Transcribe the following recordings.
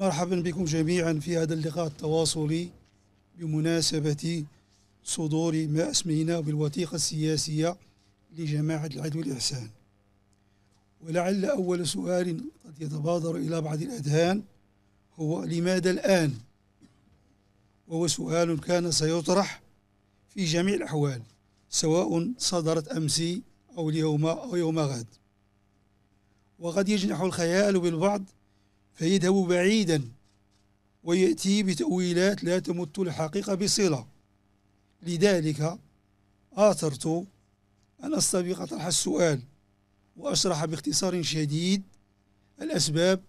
مرحبا بكم جميعا في هذا اللقاء التواصلي بمناسبة صدور ما أسميناه بالوثيقة السياسية لجماعة العدل والإحسان ولعل أول سؤال قد يتبادر إلى بعض الأذهان هو لماذا الآن؟ وهو سؤال كان سيطرح في جميع الأحوال سواء صدرت أمس أو اليوم أو يوم غد وقد يجنح الخيال بالبعض فيذهب بعيدا ويأتي بتأويلات لا تمت الحقيقة بصلة لذلك آثرت أن أستبق طرح السؤال وأشرح باختصار شديد الأسباب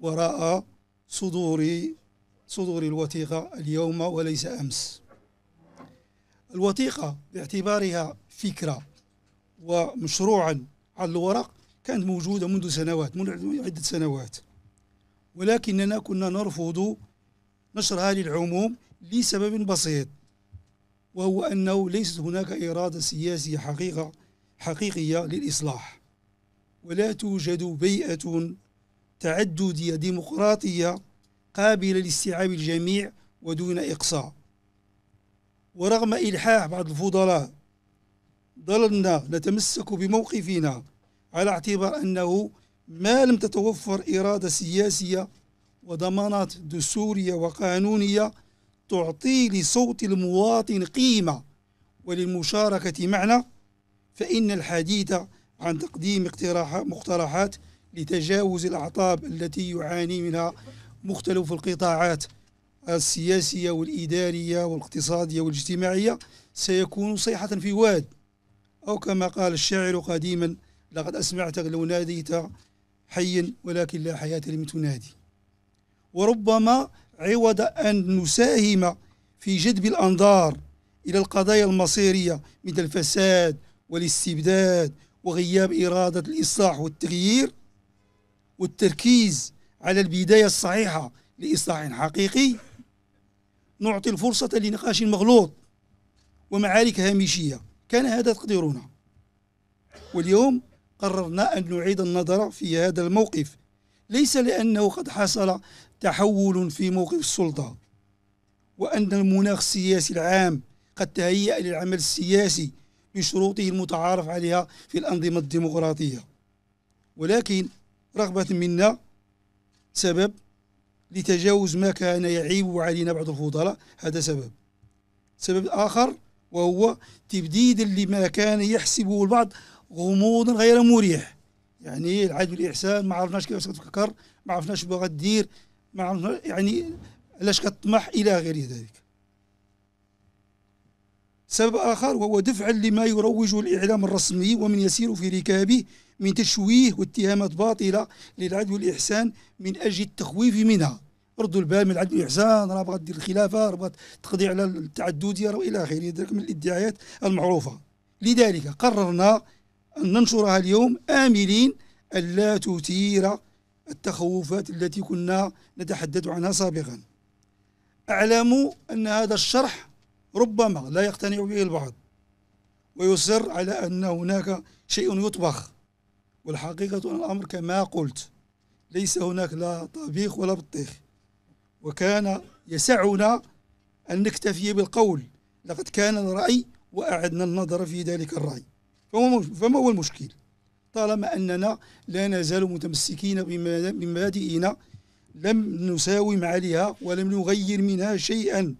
وراء صدور صدور الوثيقة اليوم وليس أمس الوثيقة باعتبارها فكرة ومشروعا على الورق كانت موجودة منذ سنوات منذ عدة سنوات ولكننا كنا نرفض نشرها للعموم لسبب بسيط وهو أنه ليست هناك إرادة سياسية حقيقة حقيقية للإصلاح ولا توجد بيئة تعددية ديمقراطية قابلة لاستيعاب الجميع ودون إقصاء ورغم إلحاح بعض الفضلاء ظللنا نتمسك بموقفنا على اعتبار أنه ما لم تتوفر إرادة سياسية وضمانات دستورية وقانونية تعطي لصوت المواطن قيمة وللمشاركة معنى فإن الحديث عن تقديم مقترحات لتجاوز الأعطاب التي يعاني منها مختلف القطاعات السياسية والإدارية والاقتصادية والاجتماعية سيكون صيحة في واد أو كما قال الشاعر قديما لقد أسمعت لو ناديت حيا ولكن لا حياة لم تنادي وربما عوض أن نساهم في جذب الأنظار إلى القضايا المصيرية مثل الفساد والاستبداد وغياب إرادة الإصلاح والتغيير والتركيز على البداية الصحيحة لإصلاح حقيقي نعطي الفرصة لنقاش مغلوط ومعارك هامشية كان هذا تقديرنا واليوم قررنا أن نعيد النظر في هذا الموقف ليس لأنه قد حصل تحول في موقف السلطة وأن المناخ السياسي العام قد تهيأ للعمل السياسي بشروطه المتعارف عليها في الأنظمة الديمقراطية ولكن رغبة منا سبب لتجاوز ما كان يعيب علينا بعض الفضلاء هذا سبب سبب آخر وهو تبديدا لما كان يحسبه البعض غموض غير مريح يعني العدل والاحسان ما عرفناش كيفاش كتفكر ما عرفناش باغا دير ما عرفنا يعني علاش كتطمح الى غير ذلك سبب اخر وهو دفعا لما يروجه الاعلام الرسمي ومن يسير في ركابه من تشويه واتهامات باطله للعدل والاحسان من اجل التخويف منها ردوا البال من العدل والاحسان راه بغات دير الخلافه راه بغات تقضي على التعدديه الى اخره من الادعاءات المعروفه لذلك قررنا أن ننشرها اليوم آملين ألا تثير التخوفات التي كنا نتحدث عنها سابقا أعلم أن هذا الشرح ربما لا يقتنع به البعض ويصر على أن هناك شيء يطبخ والحقيقة أن الأمر كما قلت ليس هناك لا طبيخ ولا بطيخ وكان يسعنا أن نكتفي بالقول لقد كان الرأي وأعدنا النظر في ذلك الرأي فما هو المشكل طالما أننا لا نزال متمسكين بمبادئنا لم نساوم عليها ولم نغير منها شيئا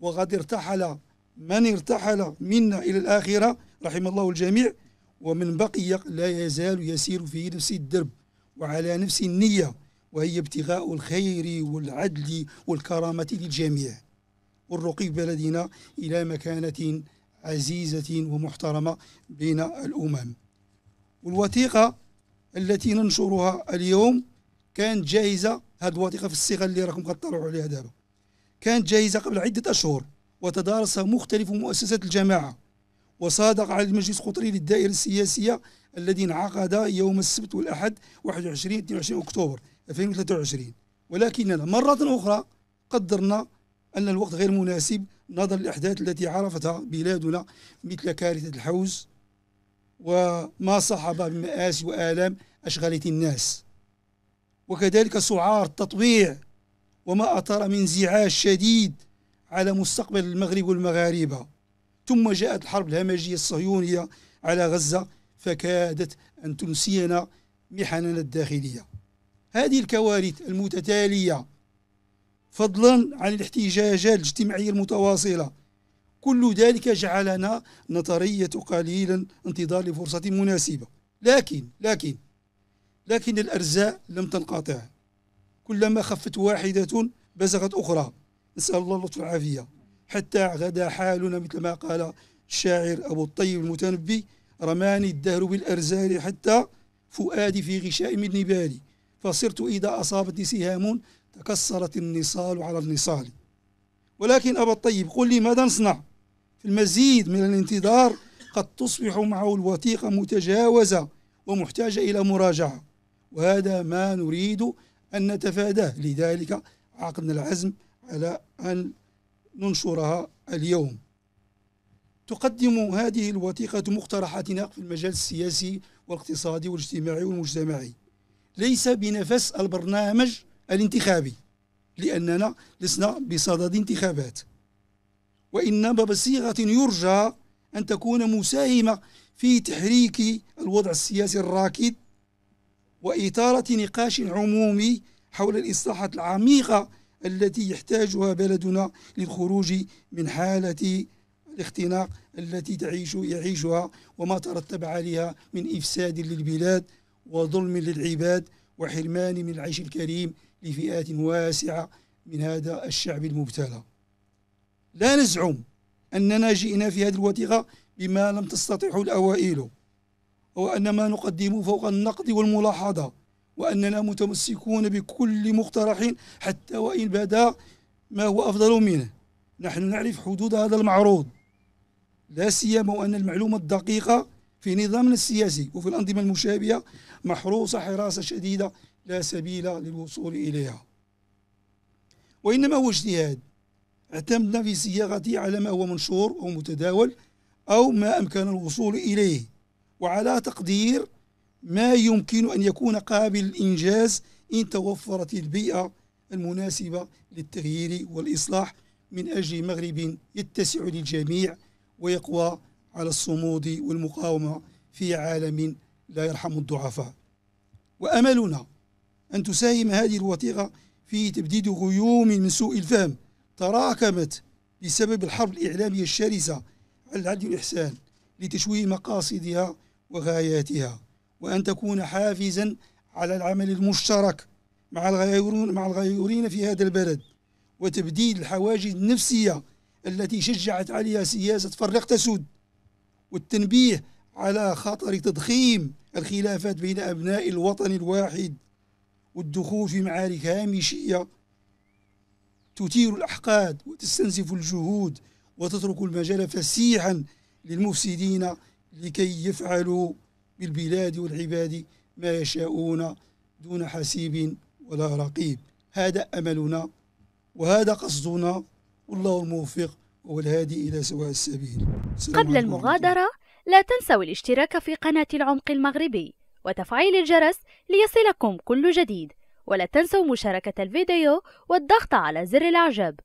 وقد ارتحل من ارتحل منا إلى الآخرة رحم الله الجميع ومن بقي لا يزال يسير في نفس الدرب وعلى نفس النية وهي ابتغاء الخير والعدل والكرامة للجميع والرقي بلدنا إلى مكانة عزيزة ومحترمة بين الأمم والوثيقة التي ننشرها اليوم كانت جاهزة هذه الوثيقة في الصيغة اللي راكم غتطلعوا عليها دابا كانت جاهزة قبل عدة أشهر وتدارسها مختلف مؤسسات الجماعة وصادق على المجلس القطري للدائرة السياسية الذي انعقد يوم السبت والأحد 21 22 أكتوبر 2023 ولكننا مرة أخرى قدرنا أن الوقت غير مناسب نظر للأحداث التي عرفتها بلادنا مثل كارثة الحوز وما صاحب من مآسي وآلام أشغلت الناس وكذلك سعار التطويع وما أثار من انزعاج شديد على مستقبل المغرب والمغاربة ثم جاءت الحرب الهمجية الصهيونية على غزة فكادت أن تنسينا محننا الداخلية هذه الكوارث المتتالية فضلا عن الاحتجاجات الاجتماعية المتواصلة كل ذلك جعلنا نتريث قليلا انتظار لفرصة مناسبة لكن لكن لكن الأرزاء لم تنقطع كلما خفت واحدة بزغت أخرى نسأل الله اللطف والعافية حتى غدا حالنا مثل ما قال الشاعر أبو الطيب المتنبي رماني الدهر بالأرزال حتى فؤادي في غشاء من نبالي فصرت إذا أصابتني سهام تكسرت النصال على النصال ولكن أبا الطيب قل لي ماذا نصنع في المزيد من الانتظار قد تصبح معه الوثيقة متجاوزة ومحتاجة إلى مراجعة وهذا ما نريد أن نتفاداه لذلك عقدنا العزم على أن ننشرها اليوم تقدم هذه الوثيقة مقترحات في المجال السياسي والاقتصادي والاجتماعي والمجتمعي ليس بنفس البرنامج الانتخابي لأننا لسنا بصدد انتخابات وإنما بصيغة يرجى أن تكون مساهمة في تحريك الوضع السياسي الراكد وإثارة نقاش عمومي حول الإصلاحات العميقة التي يحتاجها بلدنا للخروج من حالة الاختناق التي تعيش يعيشها وما ترتب عليها من إفساد للبلاد وظلم للعباد وحرمان من العيش الكريم لفئات واسعة من هذا الشعب المبتلى لا نزعم أننا جئنا في هذه الوثيقة بما لم تستطعه الأوائل وأن ما نقدمه فوق النقد والملاحظة وأننا متمسكون بكل مقترح حتى وإن بدا ما هو أفضل منه نحن نعرف حدود هذا المعروض لا سيما وأن المعلومة الدقيقة في نظامنا السياسي وفي الأنظمة المشابهة محروسة حراسة شديدة لا سبيل للوصول إليها وإنما هو اجتهاد اعتمدنا في صياغته على ما هو منشور أو متداول أو ما أمكن الوصول إليه وعلى تقدير ما يمكن أن يكون قابل للإنجاز إن توفرت البيئة المناسبة للتغيير والإصلاح من أجل مغرب يتسع للجميع ويقوى على الصمود والمقاومة في عالم لا يرحم الضعفاء وأملنا أن تساهم هذه الوثيقة في تبديد غيوم من سوء الفهم تراكمت بسبب الحرب الإعلامية الشرسة على العدل والإحسان لتشويه مقاصدها وغاياتها وأن تكون حافزا على العمل المشترك مع الغيورين مع الغيورين في هذا البلد وتبديد الحواجز النفسية التي شجعت عليها سياسة فرق تسود والتنبيه على خطر تضخيم الخلافات بين أبناء الوطن الواحد والدخول في معارك هامشية تثير الأحقاد وتستنزف الجهود وتترك المجال فسيحا للمفسدين لكي يفعلوا بالبلاد والعباد ما يشاءون دون حسيب ولا رقيب هذا أملنا وهذا قصدنا والله الموفق هو الهادي إلى سواء السبيل قبل المغادرة لا تنسوا الاشتراك في قناة العمق المغربي وتفعيل الجرس ليصلكم كل جديد ولا تنسوا مشاركة الفيديو والضغط على زر الإعجاب